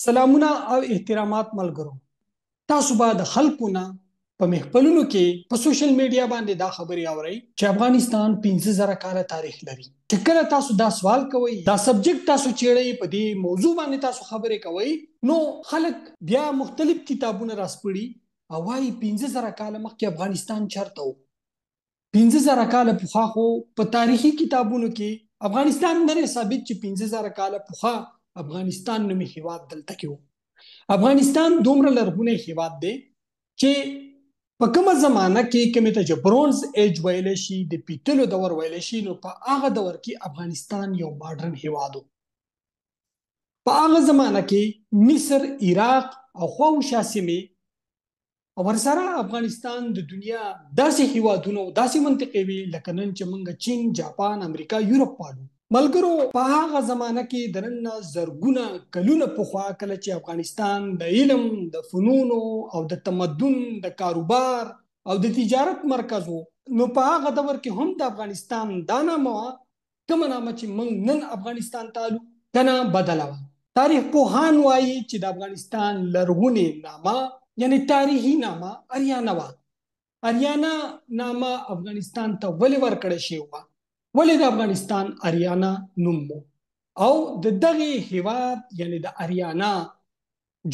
سلامونه او احترامات ملګرو تاسو به د خلکو نه په مخپلونو کې په سوشل میډیا باندې دا خبري اورئ چې افغانستان 15000 کاله تاریخ لري چې کله تاسو دا سوال کوئ دا سبجیکټ تاسو چیړئ په دې موضوع باندې تاسو خبرې کوئ نو خلک بیا مختلف کتابونه راسپړي او وايي 15000 کاله مخکې افغانستان چرته و 15000 کاله پخوا خو په تاریخي کتابونو کې افغانستان نه ثابت چې 15000 کاله پخوا افغانستان نومي هیواد دلته کې وو افغانستان دومره لرغونی هیواد دی چې په کومه زمانہ کې کومه ته جبرونز ایج ویل شي د پیټلو دور ویل شي نو په هغه دور کې افغانستان یو ماډرن هیواد وو په هغه زمانہ کې مصر عراق او خوشا سیمه او ورسره افغانستان د دنیا داسې هیوادونو داسې منطقې وی لکه نن چې موږ چین جاپان امریکا یورپ پالو ملګرو په هغه زمانہ کې د نن زرګونه کلونه پخوا کله چې افغانستان د علم د فنونو او د تمدن د کاروبار او د تجارت مرکز وو نو په هغه دور کې هم د افغانستان دانا مو کوم نامه چې موږ نن افغانستان تعالو دنا بدلاوه تاریخ پوهان وایي چې د افغانستان لرغونی نامه یعنی تاریخي نامه اریانا وا اریانا نامه افغانستان ته ولې ورکړل شوی و ولې د افغانستان اریانا نوم او د دغه هیواد یعنی د اریانا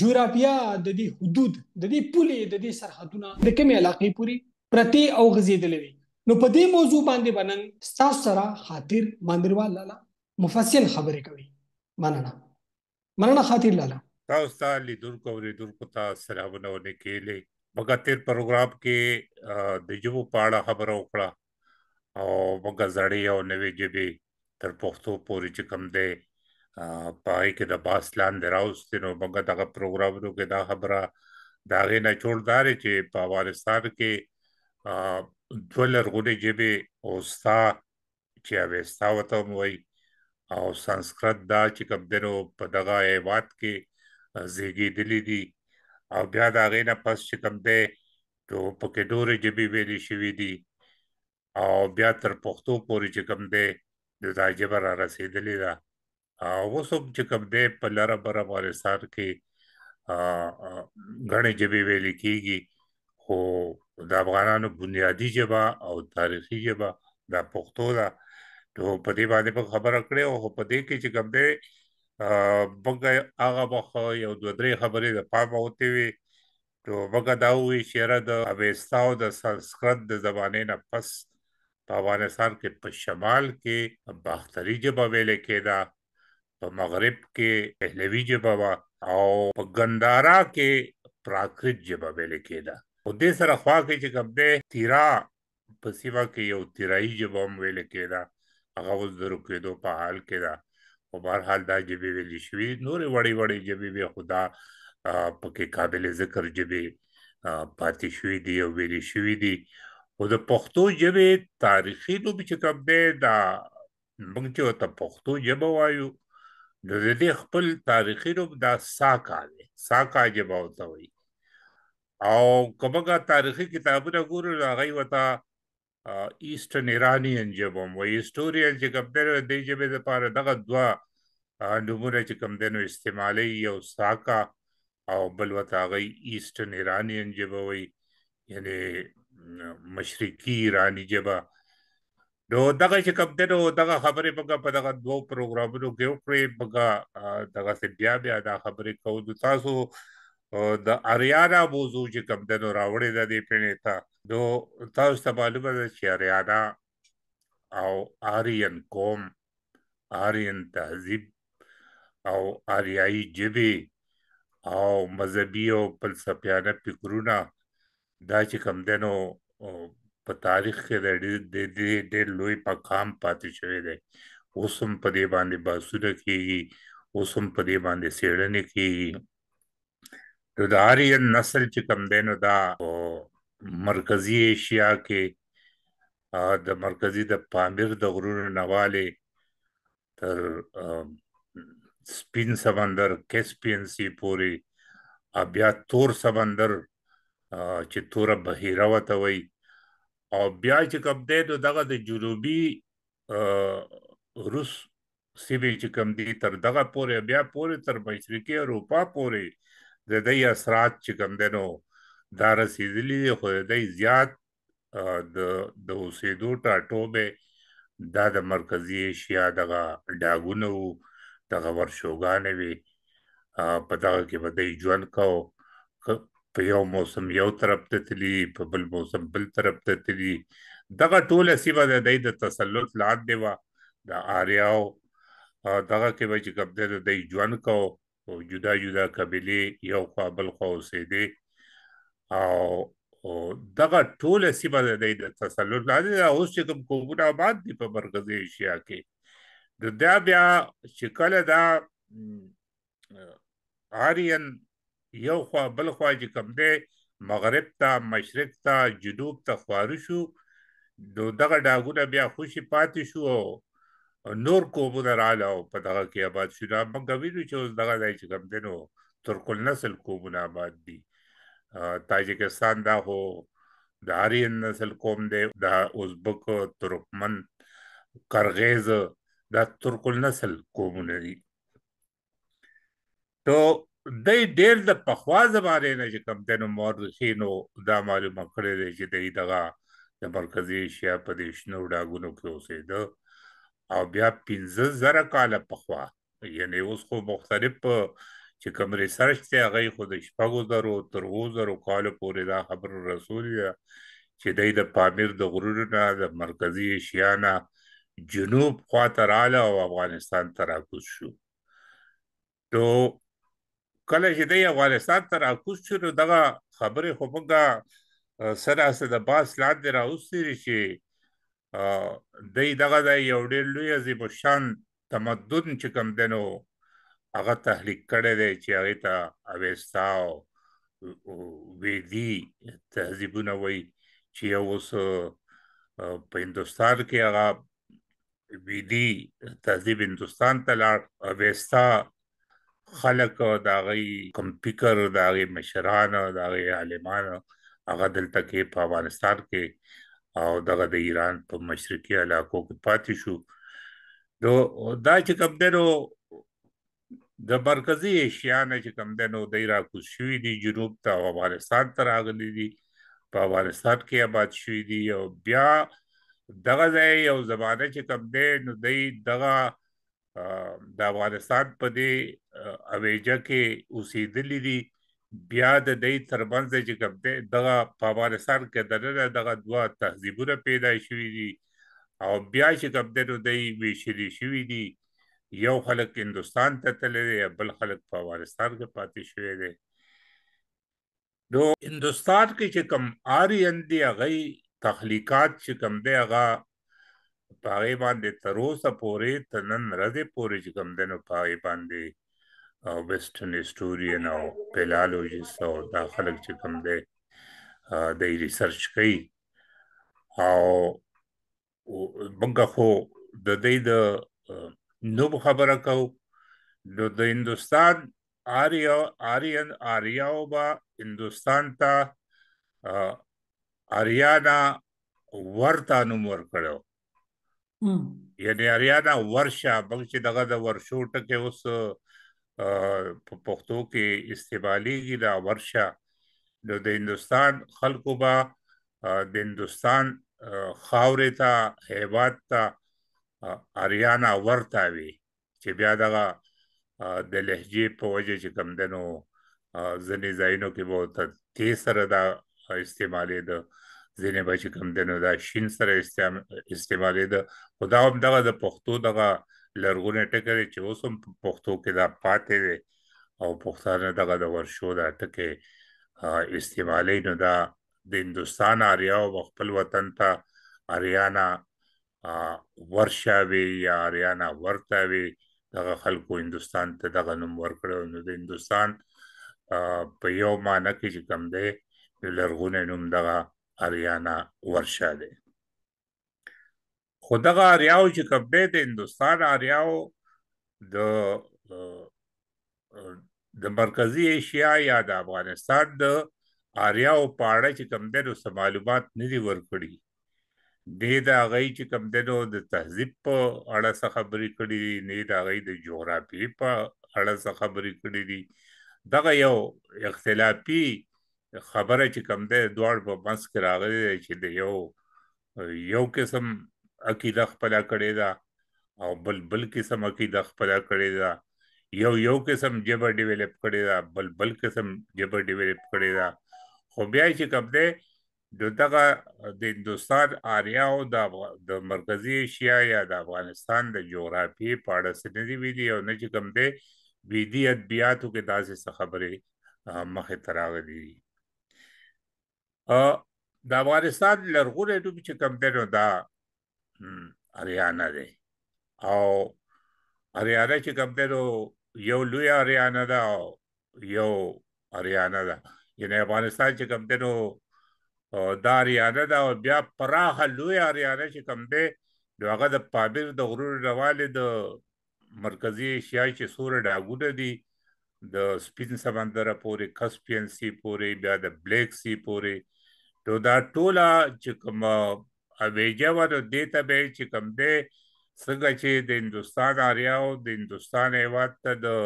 جغرافیا د دې حدود د دې پولې د دې سرحدونه د کومې علاقې پوري پرتی او غزیدلې وي نو په دې موضوع باندې بنن تاسو سره خاطر ماندروال لاله مفصل خبرې کوي مننه مننه خاطر لاله تاسو ته لیدونکو اوریدونکو ته سلامونه ونې کېلې مګر تیر پروګرام کې د یو پاړه خبرو وکړه او وګه زړې او نوې جبي تر پښتو پورې چې کم دی پای کې د باسلان دراوست نو موږ دغه پروګرامونو کې دا خبره دا غي نه چوردار چې په افغانستان کې دولر غوډي جبه اوستا چې اوستا وته وای او سانسکرت دا چې کوم درو په دغه ایوات کې زیږی دلی دي او بیا دا غي نه پس چې کوم ده ته په کې ډوره جبه ویلې شوې دي او بیا تر پښتو پورې چې کوم دی د تاجب را رسیدلې ده او وسوب چې کوم دی په لاره بر افغانستان کې غنې جبي ویل کیږي خو د افغانانو بنیادی جبا او تاریخي جبا د پښتو ده نو په دې باندې په خبره کړې او په دې کې چې کوم دی بګه هغه بخو یو دوه درې خبرې د پام اوتې وي نو بګه دا وی شعر د اويستاو د سنسکرت د زبانې نه پس په افغانستان کې په شمال کې باختري جبه ویل کېدا په مغرب کې پهلوي جبه او په ګندارا کې پراکرت جبه ویل کېدا او دې سره خوا کې چې کوم دې تیرا په سیوا کې یو تیرای جبه هم ویل کېدا هغه اوس درو کېدو په حال کې دا په بهر حال دا جبه ویل شوی نور وړي وړي جبه به خدا پکې قابل ذکر جبه پاتې شوی دی او ویل شوی دی خو د پښتو ژبې تاریخي لوبې چې کوم دی دا موږ چې ورته پښتو ژبه وایو د دې خپل تاریخي لوب دا ساکا دی ساکا ژبه ورته وایي او کومه تاریخي کتابونه ګورو هغه وتا ایسترن ایرانین ژبه مو هیستورین چې کوم دی د ژبې لپاره دغه دوا نومونه چې کوم دی نو استعمالي یو ساکا او بل وتا غي ایسترن ایرانین ژبه وایي یعنی مشرقي ایرانی جبا نو دغه چې کوم دنو دغه خبرې په په دغه دوه پروګرامونو کې وکړې په دغه څه بیا بیا دا خبرې کوو د تاسو د اریانا موضوع چې کوم دنو راوړې ده دې پېنې ته نو تاسو ته معلومه ده چې اریانا او آریان قوم آریان تهذیب او آریایي جبه او مذهبي او فلسفيانه فکرونه دا چې کوم دنو او په تاریخ کې د دې ډېر لوی مقام پاتې شوی دی اوس هم په دې باندې باسوره کیږي اوس هم په دې باندې سیړنې کیږي د آریان نسل چې کم دی نو دا مرکزی ایشیا کې د مرکزی د پامیر د غرونو نواله تر سپین سمندر کیسپین سی پوری بیا تور سمندر چې توره بهیره وته وي او بیا چې کوم دې نو دغه د جنوبي روس سیمه چې کوم دې تر دغه پورې بیا پورې تر مشرقي اروپا پورې د دې اثرات چې کوم دې نو دا رسیدلې خو دې زیات د د اوسېدو ټاټوبه دا د مرکزی ایشیا دغه ډاګونو دغه ورشوګانې وي په دغه کې به د ژوند کو په یو موسم یو طرف ته تلی په بل موسم بل طرف ته تلی دغه ټوله سیمه د د تسلط لاندې و د آریاو دغه کې به چې کبد د ژوند کو او جدا جدا قبيله یو قابل خو سیدې او دغه ټوله سیمه د د تسلط لاندې اوس چې کوم کوونه آباد دی په مرکزی ایشیا کې د بیا چې کله دا آریان یو خوا بل خوا چې کوم دی مغرب ته مشرق ته جنوب ته خوارو شو نو دغه ډاګونه بیا خوشي پاتې شو او نور قومونه رااله په دغه کې آباد شو دا موږ ویلو چې اوس دغه ځای چې کوم دی نو ترکل نسل قومونه آباد دي تاجکستان دا هو د آریان نسل قوم دی د ازبک ترکمن قرغیز دا ترکل نسل قومونه دي نو د ډېر د پخوا زمانه نه چې کم دنو مورخینو دا معلومه کړې ده چې د دغه د مرکزی ایشیا په دې شنو ډاګونو کې اوسېده او بیا 15000 کال پخوا یعنی اوس خو مختلف چې کوم ریسرچ ته هغه خود شپږو درو تر وزرو کال پورې دا خبر رسول یا چې د پامیر د غرور نه د مرکزی ایشیا نه جنوب خواته رااله او افغانستان ته راکوز شو نو کله چې د افغانستان تر اکوس شروع دغه خبره خو موږ سره سره د باس لاندې راوستي چې د دغه د یو ډېر لوی عظیم شان تمدن چې کوم دنو هغه تحریک کړي دی چې هغه ته اوستا او ویدی تهذیبونه وای چې اوس په هندستان کې هغه ویدی تهذیب هندستان ته لاړ اوستا خلک او د هغه کوم فکر د هغه مشران او د هغه عالمان هغه دلته کې په افغانستان کې او دغه د ایران په مشرقي علاقو کې پاتې شو نو دا چې کوم دنو د مرکزی ایشیا نه چې کوم دنو د عراق شوې دي جنوب ته افغانستان تر راغلي دي په افغانستان کې آباد شوې دي او بیا دغه ځای یو زمانه چې کوم دنو د دغه د افغانستان په دې اویجه کې اوسېدلې دي بیا د دې ترمنځ چې کوم ده د افغانستان کې دغه دغه دوا تهذیبونه پیدا شوې دي او بیا چې کوم ده نو دوی ویشلې شوې دي یو خلک هندستان ته تللی بل خلک په افغانستان کې پاتې شوی دي نو هندستان کې چې کوم آریان دي هغه تخلیقات چې کوم ده هغه پاغي باندې تر اوسه پورې تنن رځې پورې چې کوم دنو پاغي باندې ویسټرن هیستورین او پیلالوجیست او دا خلک چې کوم دی د ریسرچ کوي او موږ خو د دې د نو خبره کو نو د هندستان آریا آریان آریاو با هندستان ته آریانا ورته نوم ورکړو یعنی اریانا ورشه بلکې دغه د ورشو ټکه اوس په پښتو کې استعماليږي دا ورشه نو د هندستان خلکو با د هندستان خاورې ته هیواد ته اریانا ورته وي چې بیا دغه د لهجې په وجه چې کم دنو ځنې ځایونو کې به تیز سره دا استعمالې ده ځینې به چې کوم دنو دا شین سره استعمالېده خو دا هم دغه د پښتو دغه لرغونی ټکی چې اوس هم پښتو کې دا پاتې دی او پښتانه دغه د ورشو دا ټکی استعمالې نو دا د هندستان آریا او خپل وطن ته آریانا ورشا وی یا آریانا ورتا وی دغه خلکو هندستان ته دغه نوم ورکړو نو د هندستان په یو معنی کې چې کوم دی لرغونی نوم دغه اریانا ورشا دی خو دغه اریاو چې کبه د هندستان اریاو د د مرکزی ایشیا یا د افغانستان د اریاو په اړه چې کوم دنو معلومات ندي ورکړي نه دا غي چې کوم دنو د تهذیب په اړه څه خبرې کړي دي نه دا غي د جغرافي په اړه څه خبرې کړي دي دغه یو اختلافي خبره چې کم ده دوړ په بس کې راغلي چې د یو یو قسم عقیده خپل کړي دا او بل بل قسم عقیده خپل کړي دا یو یو قسم جبر ډیولپ کړي دا بل بل قسم جبر ډیولپ کړي دا خو بیا چې کم ده دغه د هندستان آریا او د مرکزی ایشیا یا د افغانستان د جغرافي په اړه سندې ویلي او نه چې کم ده ویدی ادبیاتو کې داسې خبرې مخه تراغلي د افغانستان لرغونی نوم چې کوم دی نو دا اریانا دی او اریانا چې کوم دی نو یو لوی اریانا ده او یو اریانا ده یعنی افغانستان چې کوم دی نو دا اریانا ده او بیا پراخه لوی اریانا چې کوم دی نو هغه د پامیر د غرونو روالې د مرکزی ایشیا چې سور ډاګونه دي د سپین سمندر پورې کسپین سی پورې بیا د بلیک سی پورې نو دا ټوله چې کوم اویجه و د دیتا به چې کوم دې څنګه چې د هندستان آریاو د هندستان ایوات ته د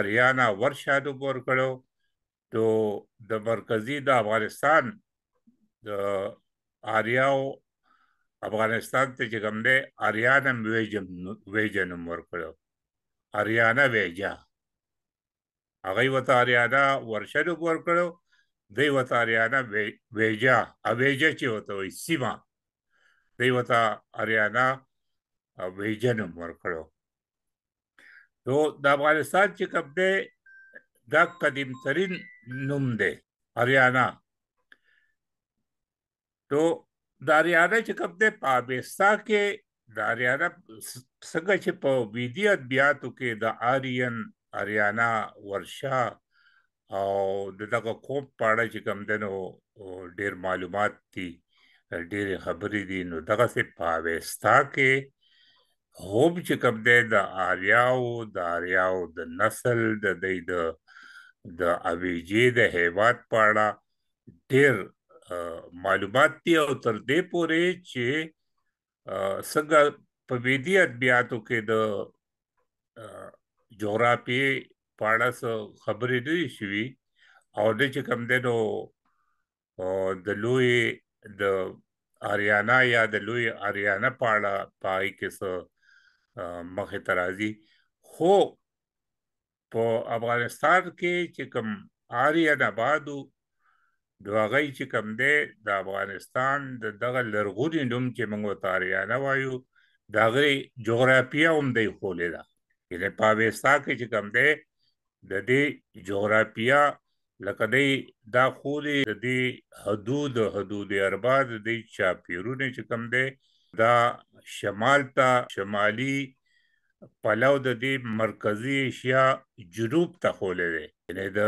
آریانا ورشا د پور کړو تو د مرکزی د افغانستان د آریاو افغانستان ته چې کوم دې آریانا ویجن ویجن ور کړو آریانا ویجا هغه وته آریانا ورشا د پور کړو दैवतार्याना वेजा अवेजचे होतं सीमा दैवता हरियाणा वेजनं वरखडो तो दाबालिस्तानचे कपडे दा कदीम तरी नुमदे हरियाणा तो दारियानाचे कपडे पाबेस्ता के दारियाना सगळ्याचे पविदियत बिया तुके द आर्यन हरियाणा वर्षा او د دغه کوپ پاړه چې کم دنو ډیر معلومات دي ډیر خبرې دي نو دغه څه پاوېستا کې هوب چې کم دې د آریاو د آریاو د نسل د دې د د اویجې د هیواد پاړه ډیر معلومات دي او تر دې پورې چې څنګه په ویدی ادبیاتو کې د جغرافي په اړه څه خبرې نه شوي او د چې کم دنو د لوی د اریانا یا د لوی اریانا په اړه پای کې څه مخه ترازی خو په افغانستان کې چې کم آریان آبادو دواغی چې کم دی د افغانستان د دغه لرغونی نوم چې موږ تاریان وایو دغه جغرافیه هم دی خولې ده یعنی په وستا کې چې کم دی د دې جغرافیا لکه دی دا خوري د دې حدود حدود اربع د دې چاپیرونه چې کم دی دا شمال ته شمالي پلو د دې مرکزی ایشیا جنوب ته خولې دی یعنی د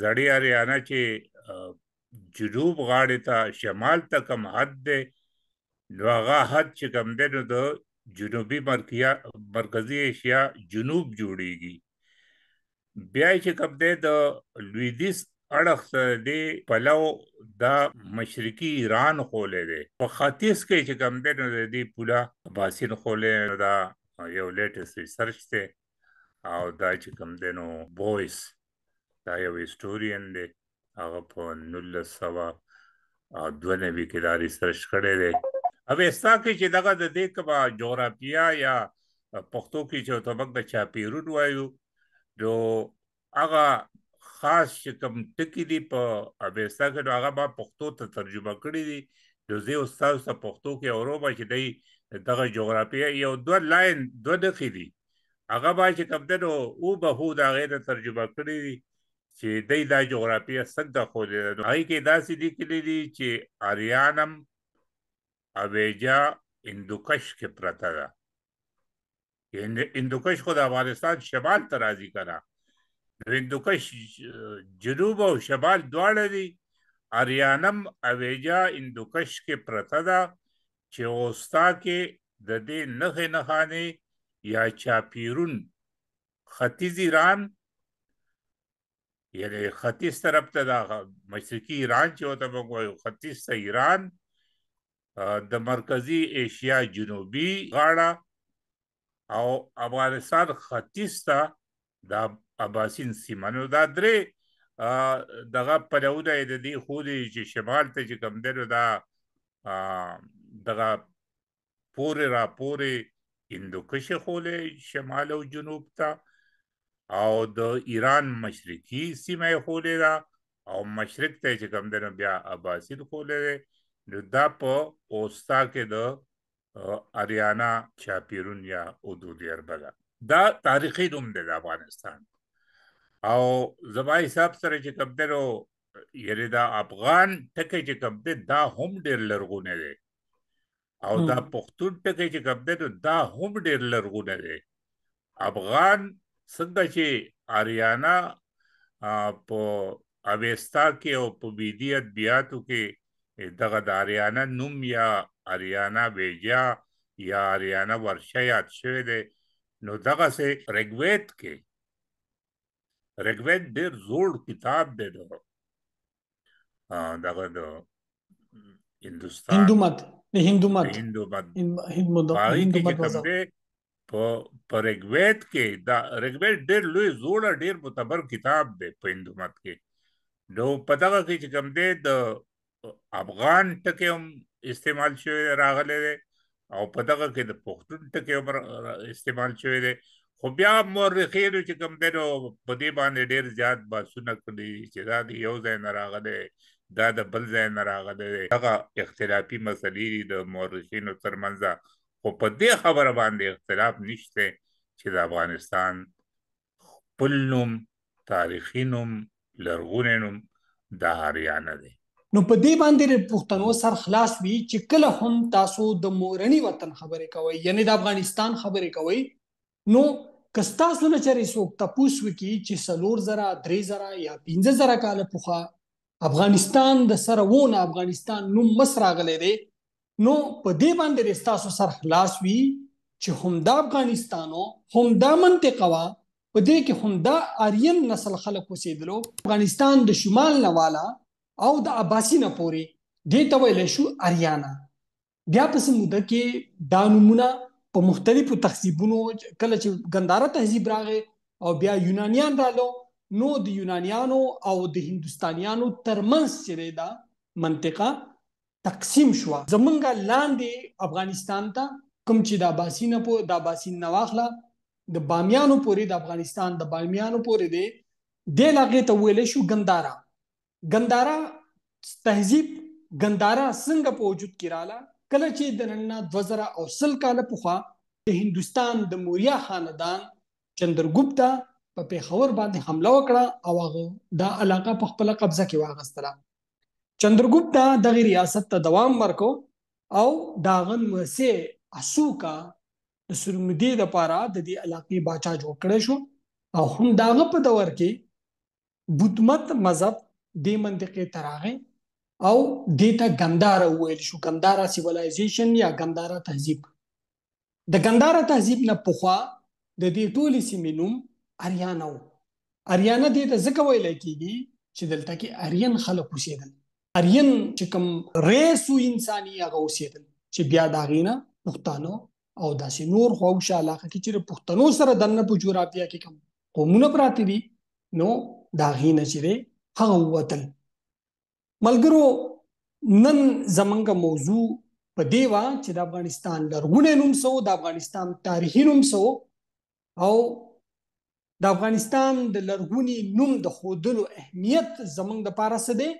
زړی اریانا چې جنوب غاړه ته شمال ته کم حد دی لوغه حد چې کم دی نو د جنوبي مرکزی ایشیا جنوب جوړیږي بیا چې کوم دی د لویدیس اړخ ته دی پلو د مشرقي ایران خولې دی په خاطیس کې چې کوم دی نو دی پولا باسین خولې دا یو لیټس ریسرچ دی او دا چې کوم دی نو بویس دا یو هیستورین دی هغه په 1992 کې دا ریسرچ کړی دی اوبه ستا کې چې دغه د دې کبا جغرافیا یا پښتو کې چې طبق د چاپیرون وایو جو هغه خاص چې کوم ټکی دی په اوستا کې نو هغه په پښتو ته ترجمه کړی دی د زه استاد سره پښتو کې اوروبا چې دی دغه جغرافیه یو دوه لاین دوه دقیقې دی هغه با چې کوم دنو او به هو دا غیر ترجمه کړی دی چې دای دا جغرافیه څنګه خو دی هغه کې داسې دی کې دی چې اریانم اویجا اندوکش کې پرتا ده هندوکش خو د افغانستان شمال ته راځي کنه هندوکش جنوب او شمال دواړه دي اریانم اویجا هندوکش کې پرته ده چې اوستا کې د دې نخې نخانه یا چاپیرون ختیځ ایران یعنی ختیځ طرف ته دا مشرقي ایران چې وته موږ وایو ختیځ ته ایران د مرکزی ایشیا جنوبي غاړه او افغانستان ختیځ ته د اباسین سیمه نو دا درې دغه پرونه د دې خو دې چې شمال ته چې کوم درو دا دغه پورې را پورې اندوکش خولې شمال او جنوب ته او د ایران مشرقي سیمه خولې دا او مشرق ته چې کوم درو بیا اباسین خولې نو دا په اوستا کې د اریانا چاپیرون یا اودو دیربلا دا تاریخي دوم دی د افغانستان او زما حساب سره چې کوم درو یره دا افغان ټکی چې کوم دی دا هم ډیر لرغونه دی او دا پښتون ټکی چې کوم دی دا هم ډیر لرغونه دی افغان څنګه چې اریانا په اوستا کې او په بيدیت بیاتو کې دغه د اریانا نوم یا اریانا بیجا یا اریانا ورشه یاد شوی دی نو دغه سه رګوید کې رګوید ډېر زوړ کتاب دی دا دغه د هندستان هندو مت نه هندو مت هندو مت هندو مت په پر رګوید کې دا رګوید ډېر لوی زوړ ډېر متبر کتاب دی په هندو مت کې نو په دغه کې چې کوم دی د افغان ټکه هم استعمال شوی راغلی دی او په دغه کې د پښتون ټکی عمر استعمال شوی دی خو بیا مورخین چې کوم دی نو په دې باندې ډیر زیات باسونه کړي چې دا د یو ځای نه راغلی دا د بل ځای نه راغلی دغه اختلافي مسلې دي د مورخینو ترمنځ خو په دې خبره باندې اختلاف نشته چې د افغانستان خپل نوم تاریخي نوم لرغونی نوم د هریانه دی نو په دې باندې پښتنو سر خلاص وی چې کله هم تاسو د مورنی وطن خبرې کوي یعنی د افغانستان خبرې کوي نو کستا سره چری څوک تاسو وکي چې سلور زرا درې زرا یا پنځه زرا کال پوخا افغانستان د سره وونه افغانستان نو مصر غلې دی نو په دې باندې تاسو سر خلاص وی چې همدا افغانستانو همدا منطقه وا په دې کې همدا آریان نسل خلک اوسېدلو افغانستان د شمال نه والا او د اباسینا پوري د تویل شو اریانا بیا پس موده کې دا نمونه په مختلفو تخصیبونو کله چې ګندارا تهذیب راغې او بیا یونانیان رالو نو د یونانیانو او د هندستانیانو ترمنځ چې دا منطقه تقسیم شو زمونږه لاندې افغانستان ته کوم چې د اباسین په د اباسین نواخله د بامیانو پورې د افغانستان د بامیانو پورې دی د لاغه ته ویل شو ګندارا ګندارا تهذیب ګندارا څنګه په وجود کې رااله کله چې د نن 2000 او سل کال پخوا د هندستان د موریا خاندان چندرګوپتا په پیښور باندې حمله وکړه او هغه دا علاقه په خپل قبضه کې واغستله چندرګوپتا د ریاست ته دوام ورکو او داغن مسه اسوکا د سرمدی د پاره د دې علاقې باچا جوړ کړ شو او هم داغه په دور کې بوتمت مذهب دې منطقې ته راغی او دې ته ګندارا ویل شو ګندارا سیویلایزیشن یا ګندارا تهذیب د ګندارا تهذیب نه پخوا د دې ټولې سیمې نوم اریانا و اریانا دې ته ځکه ویل کېږي چې دلته کې اریان خلک اوسېدل اریان چې کوم ریسو انساني هغه اوسېدل چې بیا داغینا پښتانه او داسې نور خوښه علاقه کې چې پښتنو سره دنه په جغرافیه کې کوم قومونه پراته دي نو داغینا چې هغه وتل ملګرو نن زمونږ موضوع په دیوا چې د افغانستان لرغونی نوم سو د افغانستان تاریخي نوم سو او د افغانستان د لرغونی نوم د خودلو اهمیت زمونږ د پاره څه دی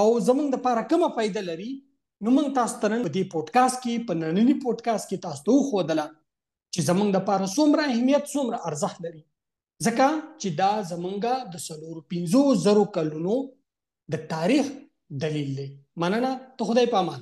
او زمونږ د پاره کومه فائدہ لري نو موږ تاسو ته نن په دې پودکاسټ کې په نننی پودکاسټ کې تاسو ته خو دلا چې زمونږ د پاره څومره اهمیت څومره ارزښت لري ځکه چې دا زمونږه د سلور 500 کلونو د تاریخ دلیل دی مننه ته خدای پامان